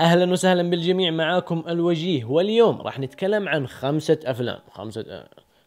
اهلا وسهلا بالجميع معاكم الوجيه واليوم راح نتكلم عن خمسة افلام خمسة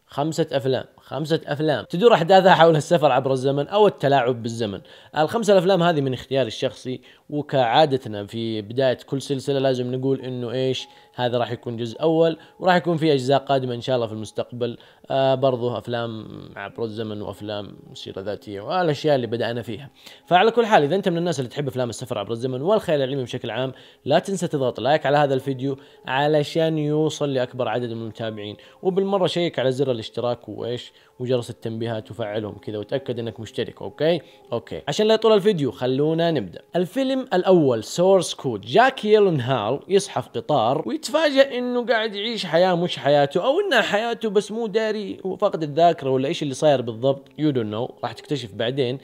خمسة افلام خمسة أفلام تدور أحداثها حول السفر عبر الزمن أو التلاعب بالزمن الخمسة الأفلام هذه من اختياري الشخصي وكعادتنا في بداية كل سلسلة لازم نقول إنه إيش هذا راح يكون جزء أول وراح يكون في أجزاء قادمة إن شاء الله في المستقبل آه برضو أفلام عبر الزمن وأفلام سيرة ذاتية والأشياء اللي بدأنا فيها فعلى كل حال إذا أنت من الناس اللي تحب أفلام السفر عبر الزمن والخيال العلمي بشكل عام لا تنسى تضغط لايك على هذا الفيديو علشان يوصل لأكبر عدد من المتابعين وبالمرة شيك على زر الاشتراك وإيش وجرس التنبيهات وفعلهم كذا وتاكد انك مشترك اوكي اوكي عشان لا يطول الفيديو خلونا نبدا الفيلم الاول سورس كود جاك هال يصحى في قطار ويتفاجئ انه قاعد يعيش حياه مش حياته او انها حياته بس مو داري هو فقد الذاكره ولا ايش اللي صاير بالضبط يو دون نو راح تكتشف بعدين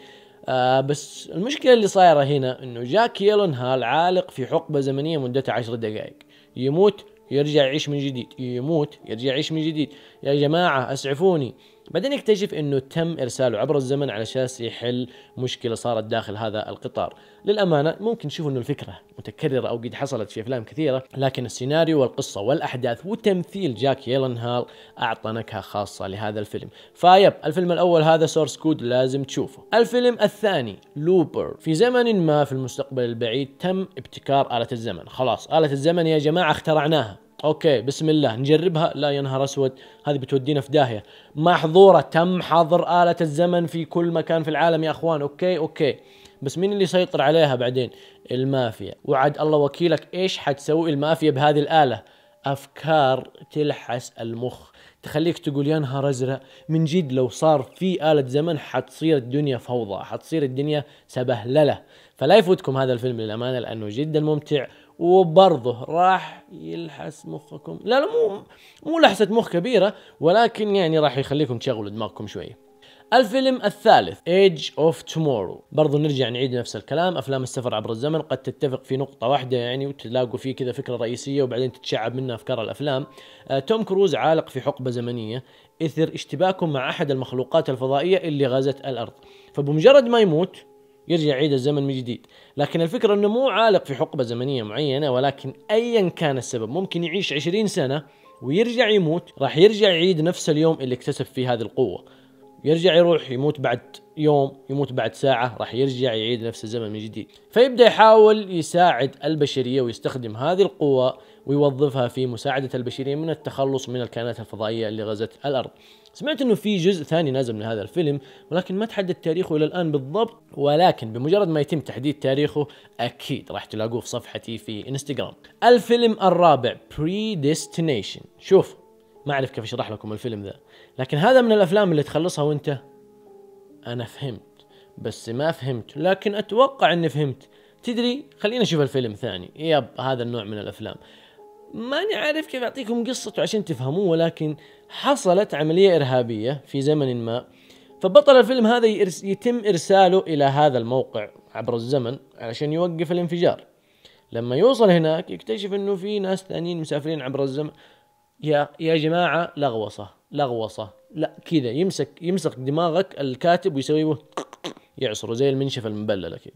آه بس المشكله اللي صايره هنا انه جاك هال عالق في حقبه زمنيه مدتها 10 دقائق يموت يرجع يعيش من جديد يموت يرجع يعيش من جديد يا جماعه اسعفوني بعدين يكتشف انه تم ارساله عبر الزمن على اساس يحل مشكله صارت داخل هذا القطار للامانه ممكن تشوف انه الفكره متكرره او قد حصلت في افلام كثيره لكن السيناريو والقصه والاحداث وتمثيل جاك هال اعطى نكهه خاصه لهذا الفيلم فيب الفيلم الاول هذا سورس كود لازم تشوفه الفيلم الثاني لوبر في زمن ما في المستقبل البعيد تم ابتكار آلة الزمن خلاص آلة الزمن يا جماعة اخترعناها اوكي بسم الله نجربها لا يا نهار اسود هذه بتودينا في داهيه محظوره تم حظر اله الزمن في كل مكان في العالم يا اخوان اوكي اوكي بس مين اللي يسيطر عليها بعدين المافيا وعد الله وكيلك ايش حتسوي المافيا بهذه الاله افكار تلحس المخ تخليك تقول يا نهار ازرق من جد لو صار في آلة زمن حتصير الدنيا فوضى حتصير الدنيا سبهلله فلا يفوتكم هذا الفيلم للامانه لانه جدا ممتع وبرضه راح يلحس مخكم لا لا مو مو لحسة مخ كبيرة ولكن يعني راح يخليكم تشغلوا دماغكم شوية الفيلم الثالث Age اوف تومورو برضو نرجع نعيد نفس الكلام افلام السفر عبر الزمن قد تتفق في نقطه واحده يعني وتلاقوا فيه كذا فكره رئيسيه وبعدين تتشعب منها افكار الافلام آه، توم كروز عالق في حقبه زمنيه اثر اشتباكه مع احد المخلوقات الفضائيه اللي غزت الارض فبمجرد ما يموت يرجع يعيد الزمن من جديد لكن الفكرة أنه مو عالق في حقبة زمنية معينة ولكن أيا كان السبب ممكن يعيش عشرين سنة ويرجع يموت راح يرجع يعيد نفس اليوم اللي اكتسب فيه هذه القوة يرجع يروح يموت بعد يوم يموت بعد ساعة راح يرجع يعيد نفس الزمن من جديد فيبدأ يحاول يساعد البشرية ويستخدم هذه القوة ويوظفها في مساعدة البشرية من التخلص من الكائنات الفضائية اللي غزت الأرض سمعت انه في جزء ثاني نازل من هذا الفيلم ولكن ما تحدد تاريخه الى الان بالضبط ولكن بمجرد ما يتم تحديد تاريخه اكيد راح تلاقوه في صفحتي في انستغرام الفيلم الرابع Predestination شوف ما اعرف كيف اشرح لكم الفيلم ذا لكن هذا من الافلام اللي تخلصها وانت انا فهمت بس ما فهمت لكن اتوقع اني فهمت تدري خلينا نشوف الفيلم ثاني يب هذا النوع من الافلام ماني عارف كيف اعطيكم قصته عشان تفهموه ولكن حصلت عمليه ارهابيه في زمن ما فبطل الفيلم هذا يتم ارساله الى هذا الموقع عبر الزمن علشان يوقف الانفجار لما يوصل هناك يكتشف انه في ناس ثانيين مسافرين عبر الزمن يا يا جماعه لغوصه لغوصه لا كذا يمسك يمسك دماغك الكاتب ويسوي يعصره زي المنشفه المبلله كذا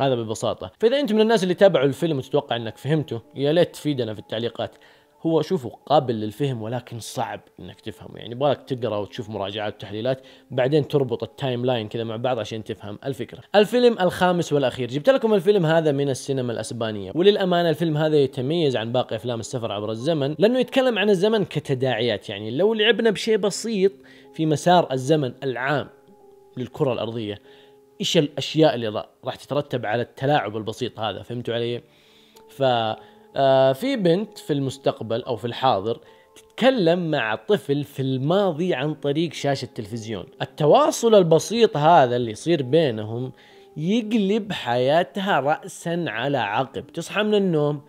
هذا ببساطه فاذا انت من الناس اللي تابعوا الفيلم وتتوقع انك فهمته يا ليت تفيدنا في التعليقات هو شوفوا قابل للفهم ولكن صعب انك تفهمه يعني يبغالك تقرا وتشوف مراجعات وتحليلات بعدين تربط التايم لاين كذا مع بعض عشان تفهم الفكره. الفيلم الخامس والاخير جبت لكم الفيلم هذا من السينما الاسبانيه وللامانه الفيلم هذا يتميز عن باقي افلام السفر عبر الزمن لانه يتكلم عن الزمن كتداعيات يعني لو لعبنا بشيء بسيط في مسار الزمن العام للكره الارضيه ايش الاشياء اللي راح تترتب على التلاعب البسيط هذا فهمتوا علي؟ ف آه، في بنت في المستقبل او في الحاضر تتكلم مع طفل في الماضي عن طريق شاشه التلفزيون، التواصل البسيط هذا اللي يصير بينهم يقلب حياتها راسا على عقب، تصحى من النوم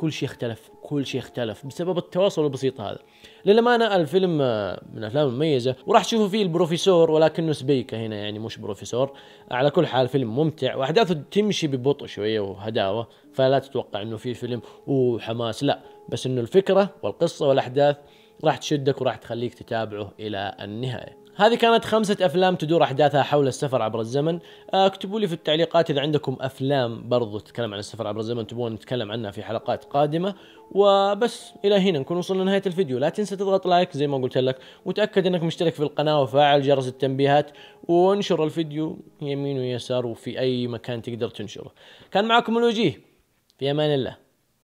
كل شيء اختلف كل شيء اختلف بسبب التواصل البسيط هذا للأمانة الفيلم آه، من الأفلام المميزة وراح تشوفوا فيه البروفيسور ولكنه سبيكة هنا يعني مش بروفيسور على كل حال فيلم ممتع وأحداثه تمشي ببطء شوية وهداوة فلا تتوقع أنه في فيلم وحماس لا بس أنه الفكرة والقصة والأحداث راح تشدك وراح تخليك تتابعه إلى النهاية هذه كانت خمسة أفلام تدور أحداثها حول السفر عبر الزمن آه، اكتبوا لي في التعليقات إذا عندكم أفلام برضو تتكلم عن السفر عبر الزمن تبون نتكلم عنها في حلقات قادمة وبس إلى هنا نكون وصلنا لنهاية الفيديو لا تنسى تضغط لايك زي ما قلت لك وتأكد أنك مشترك في القناة وفعل جرس التنبيهات وانشر الفيديو يمين ويسار وفي أي مكان تقدر تنشره كان معكم الوجيه في أمان الله